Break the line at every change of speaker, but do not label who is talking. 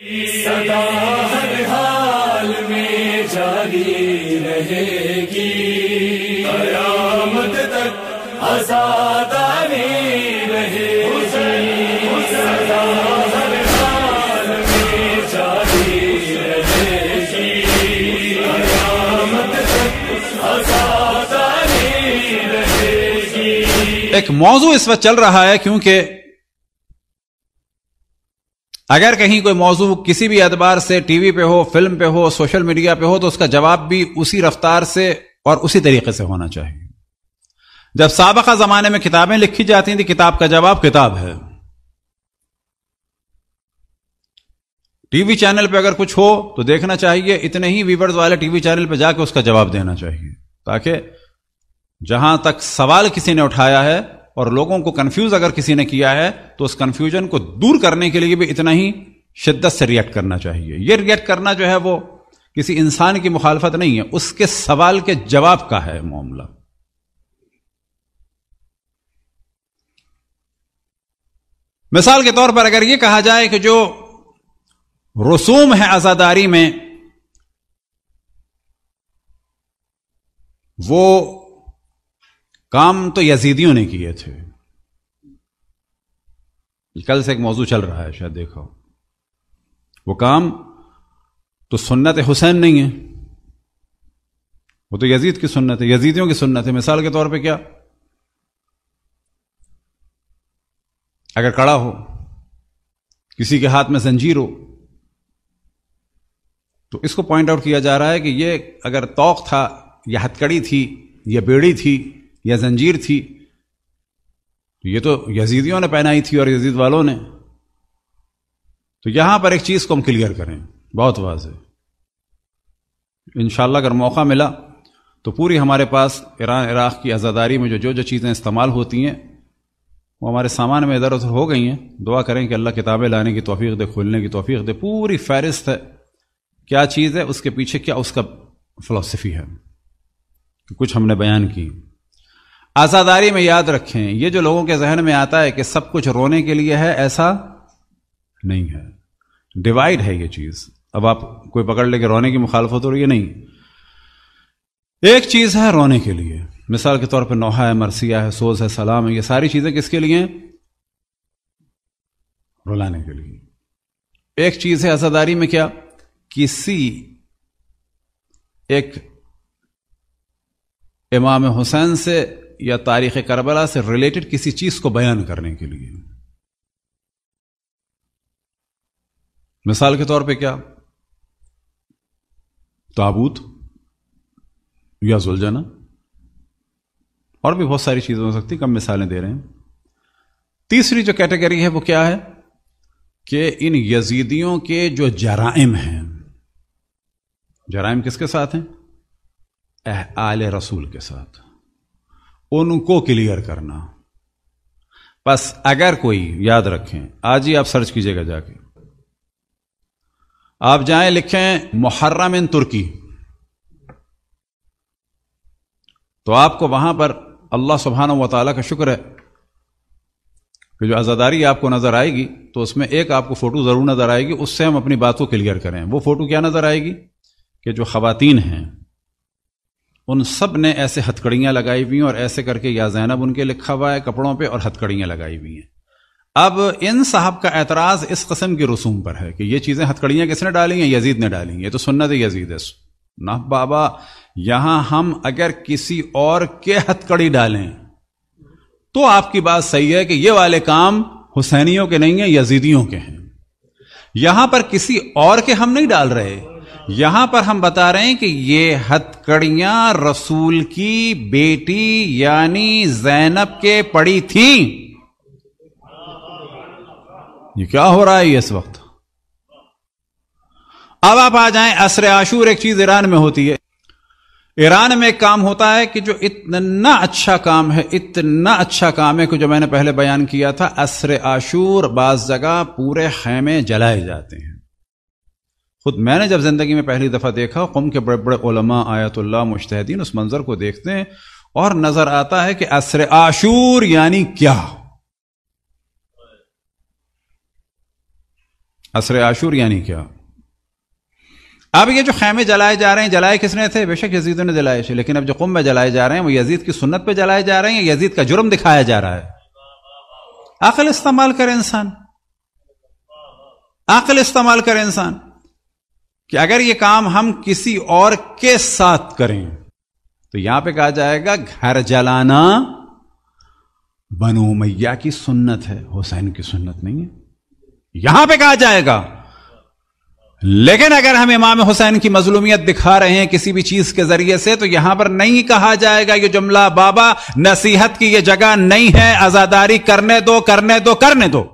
सदा हर हाल में जारी रहेगी तक आजादानी सदा हर हाल में जारी रहेगी तक आजादानी रहेगी एक मौजू इस वक्त चल रहा है क्योंकि अगर कहीं कोई मौजू किसी भी अतबार से टीवी पे हो फिल्म पे हो सोशल मीडिया पे हो तो उसका जवाब भी उसी रफ्तार से और उसी तरीके से होना चाहिए जब सबका जमाने में किताबें लिखी जाती थी किताब का जवाब किताब है टीवी चैनल पे अगर कुछ हो तो देखना चाहिए इतने ही व्यूवर्स वाले टीवी चैनल पे जाके उसका जवाब देना चाहिए ताकि जहां तक सवाल किसी ने उठाया है और लोगों को कंफ्यूज अगर किसी ने किया है तो उस कंफ्यूजन को दूर करने के लिए भी इतना ही शिद्दत से रिएक्ट करना चाहिए यह रिएक्ट करना जो है वो किसी इंसान की मुखालफत नहीं है उसके सवाल के जवाब का है मामला मिसाल के तौर पर अगर यह कहा जाए कि जो रसूम है आजादारी में वो काम तो यजीदियों ने किए थे कल से एक मौजू चल रहा है शायद देखो वो काम तो सुन्नत हुसैन नहीं है वो तो यजीद की सुन्नत है यजीदियों की सुन्नत है मिसाल के तौर पे क्या अगर कड़ा हो किसी के हाथ में जंजीर हो तो इसको पॉइंट आउट किया जा रहा है कि ये अगर तोक था या हथकड़ी थी या बेड़ी थी या जंजीर थी तो ये तो यजीदियों ने पहनाई थी और यजीद वालों ने तो यहां पर एक चीज को हम क्लियर करें बहुत वाज है इनशाला अगर मौका मिला तो पूरी हमारे पास ईरान इराक की आज़ादारी में जो जो जो चीज़ें इस्तेमाल होती हैं वो हमारे सामान में इधर उधर हो गई हैं दुआ करें कि अल्लाह किताबें लाने की तोफ़ी दे खोलने की तोफ़ी दे पूरी फहरिस्त है क्या चीज़ है उसके पीछे क्या उसका फ़िलासफ़ी है कुछ हमने बयान की आज़ादारी में याद रखें ये जो लोगों के जहन में आता है कि सब कुछ रोने के लिए है ऐसा नहीं है डिवाइड है ये चीज़ अब आप कोई पकड़ लेके रोने की मुखालफत हो रही है नहीं एक चीज़ है रोने के लिए मिसाल के तौर पर नोहा है मरसिया है सोज है सलाम है ये सारी चीज़ें किसके लिए रुलाने के लिए एक चीज़ है आज़ादारी में क्या किसी एक इमाम हुसैन से या तारीख करबला से रिलेटेड किसी चीज को बयान करने के लिए मिसाल के तौर पे क्या ताबूत या जुलझना और भी बहुत सारी चीजें हो सकती कम मिसालें दे रहे हैं तीसरी जो कैटेगरी है वो क्या है कि इन यजीदियों के जो जराइम हैं जराइम किसके साथ हैं आल रसूल के साथ उनको क्लियर करना बस अगर कोई याद रखें आज ही आप सर्च कीजिएगा जाके आप जाएं लिखें मुहर्रम इन तुर्की तो आपको वहां पर अल्लाह सुबहाना वाली का शुक्र है कि जो आज़ादारी आपको नज़र आएगी तो उसमें एक आपको फ़ोटो ज़रूर नज़र आएगी उससे हम अपनी बात को क्लियर करें वो फ़ोटो क्या नज़र आएगी कि जो ख़वातीन हैं उन सब ने ऐसे हथकड़ियाँ लगाई हुई हैं और ऐसे करके या जैनब उनके लिखा हुआ है कपड़ों पे और हथकड़ियाँ लगाई हुई हैं अब इन साहब का एतराज़ इस कस्म की रसूम पर है कि ये चीज़ें हथकड़ियाँ किसने डाली हैं यजीद ने डाली हैं ये तो थे यजीद है ना बाबा यहाँ हम अगर किसी और के हथकड़ी डालें तो आपकी बात सही है कि ये वाले काम हुसैनियों के नहीं है यजीदियों के हैं यहां पर किसी और के हम नहीं डाल रहे यहां पर हम बता रहे हैं कि ये हथकड़ियां रसूल की बेटी यानी जैनब के पड़ी थी ये क्या हो रहा है इस वक्त अब आप आ जाएं असर आशूर एक चीज ईरान में होती है ईरान में एक काम होता है कि जो इतना अच्छा काम है इतना अच्छा काम है कि जो मैंने पहले बयान किया था असर आशूर बाज जगह पूरे खेमे जलाए जाते हैं खुद मैंने जब ज़िंदगी में पहली दफ़ा देखा कुम के बड़े बड़े उलमा आयतुल्ला मुश्तहदीन उस मंज़र को देखते हैं और नज़र आता है कि असर आशूर यानी क्या असर आशूर यानी क्या अब ये जो खैमे जलाए जा रहे हैं जलाए किसने थे बेशक यजीदों ने जलाए थे लेकिन अब जो कुंभ में जलाए जा रहे हैं वो यजीद की सुन्नत पे जलाए जा रहे हैं यजीद का जुर्म दिखाया जा रहा है अकल इस्तेमाल करे इंसान अकल इस्तेमाल करे इंसान कि अगर ये काम हम किसी और के साथ करें तो यहां पे कहा जाएगा घर जलाना बनो मैया की सुन्नत है हुसैन की सुन्नत नहीं है यहां पे कहा जाएगा लेकिन अगर हम इमाम हुसैन की मजलूमियत दिखा रहे हैं किसी भी चीज के जरिए से तो यहां पर नहीं कहा जाएगा ये जुमला बाबा नसीहत की ये जगह नहीं है आजादारी करने दो करने दो करने दो